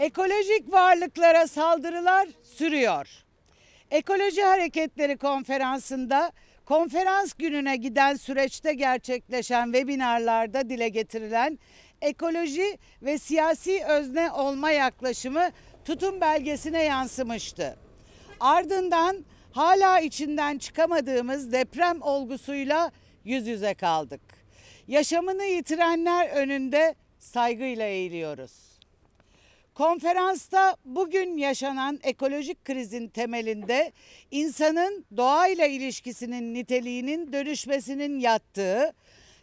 Ekolojik varlıklara saldırılar sürüyor. Ekoloji Hareketleri Konferansı'nda konferans gününe giden süreçte gerçekleşen webinarlarda dile getirilen ekoloji ve siyasi özne olma yaklaşımı tutum belgesine yansımıştı. Ardından hala içinden çıkamadığımız deprem olgusuyla yüz yüze kaldık. Yaşamını yitirenler önünde saygıyla eğiliyoruz. Konferansta bugün yaşanan ekolojik krizin temelinde insanın doğayla ilişkisinin niteliğinin dönüşmesinin yattığı,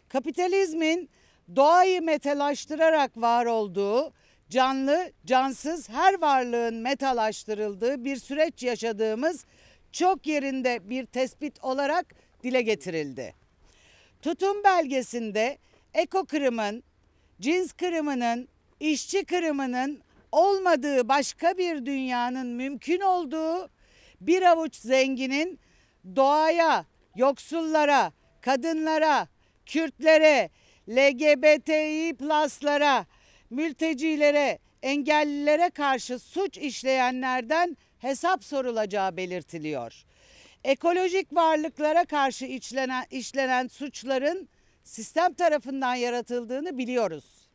kapitalizmin doğayı metalaştırarak var olduğu, canlı, cansız her varlığın metalaştırıldığı bir süreç yaşadığımız çok yerinde bir tespit olarak dile getirildi. Tutum belgesinde eko kırımın, cins kırımının, işçi kırımının olmadığı başka bir dünyanın mümkün olduğu bir avuç zenginin doğaya, yoksullara, kadınlara, Kürtlere, LGBTİ pluslara, mültecilere, engellilere karşı suç işleyenlerden hesap sorulacağı belirtiliyor. Ekolojik varlıklara karşı işlenen, işlenen suçların sistem tarafından yaratıldığını biliyoruz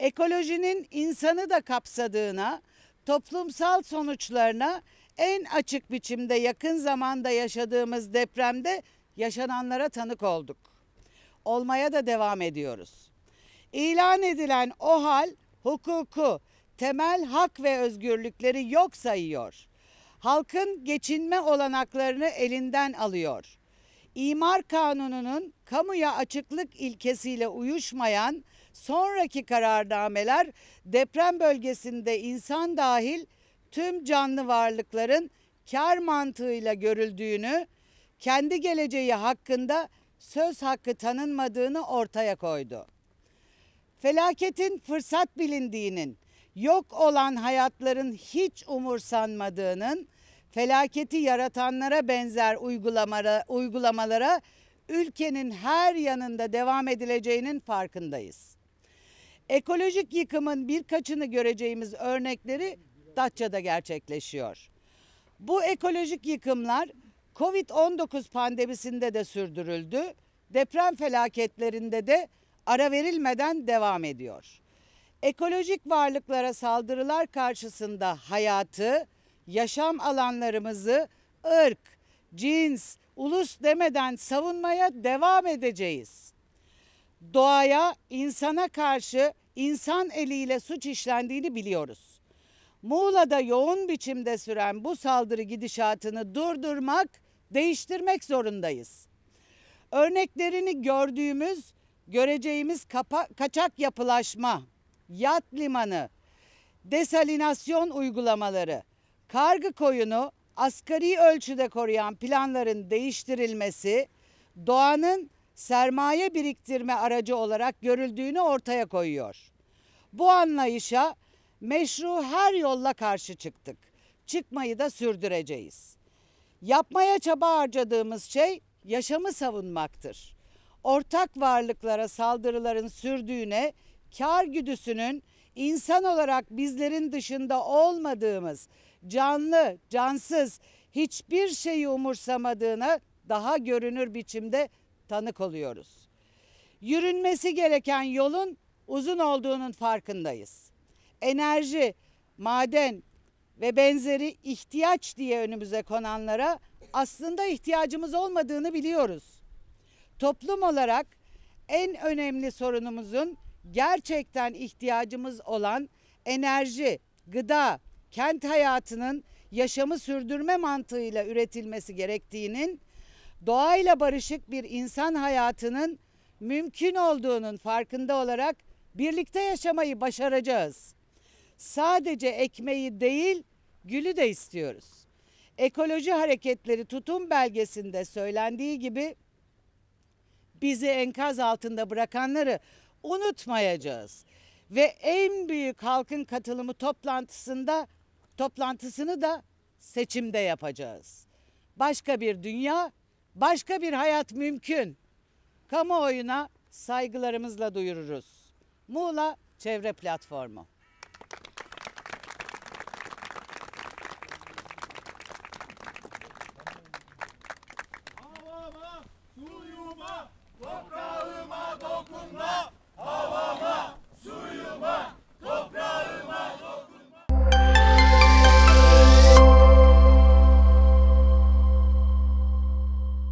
ekolojinin insanı da kapsadığına, toplumsal sonuçlarına en açık biçimde yakın zamanda yaşadığımız depremde yaşananlara tanık olduk. Olmaya da devam ediyoruz. İlan edilen o hal hukuku, temel hak ve özgürlükleri yok sayıyor. Halkın geçinme olanaklarını elinden alıyor. İmar kanununun kamuya açıklık ilkesiyle uyuşmayan sonraki kararnameler deprem bölgesinde insan dahil tüm canlı varlıkların kar mantığıyla görüldüğünü, kendi geleceği hakkında söz hakkı tanınmadığını ortaya koydu. Felaketin fırsat bilindiğinin, yok olan hayatların hiç umursanmadığının, felaketi yaratanlara benzer uygulamalara, uygulamalara ülkenin her yanında devam edileceğinin farkındayız. Ekolojik yıkımın birkaçını göreceğimiz örnekleri Datça'da gerçekleşiyor. Bu ekolojik yıkımlar Covid-19 pandemisinde de sürdürüldü. Deprem felaketlerinde de ara verilmeden devam ediyor. Ekolojik varlıklara saldırılar karşısında hayatı, yaşam alanlarımızı ırk, cins, ulus demeden savunmaya devam edeceğiz doğaya, insana karşı insan eliyle suç işlendiğini biliyoruz. Muğla'da yoğun biçimde süren bu saldırı gidişatını durdurmak, değiştirmek zorundayız. Örneklerini gördüğümüz, göreceğimiz kapa, kaçak yapılaşma, yat limanı, desalinasyon uygulamaları, kargı koyunu asgari ölçüde koruyan planların değiştirilmesi, doğanın sermaye biriktirme aracı olarak görüldüğünü ortaya koyuyor. Bu anlayışa meşru her yolla karşı çıktık. Çıkmayı da sürdüreceğiz. Yapmaya çaba harcadığımız şey yaşamı savunmaktır. Ortak varlıklara saldırıların sürdüğüne, kar güdüsünün insan olarak bizlerin dışında olmadığımız, canlı, cansız, hiçbir şeyi umursamadığına daha görünür biçimde tanık oluyoruz. Yürünmesi gereken yolun uzun olduğunun farkındayız. Enerji, maden ve benzeri ihtiyaç diye önümüze konanlara aslında ihtiyacımız olmadığını biliyoruz. Toplum olarak en önemli sorunumuzun gerçekten ihtiyacımız olan enerji, gıda, kent hayatının yaşamı sürdürme mantığıyla üretilmesi gerektiğinin doğayla barışık bir insan hayatının mümkün olduğunun farkında olarak birlikte yaşamayı başaracağız. Sadece ekmeği değil, gülü de istiyoruz. Ekoloji hareketleri tutum belgesinde söylendiği gibi bizi enkaz altında bırakanları unutmayacağız. Ve en büyük halkın katılımı toplantısında toplantısını da seçimde yapacağız. Başka bir dünya, başka bir hayat mümkün. Kamuoyuna saygılarımızla duyururuz. Muğla Çevre Platformu.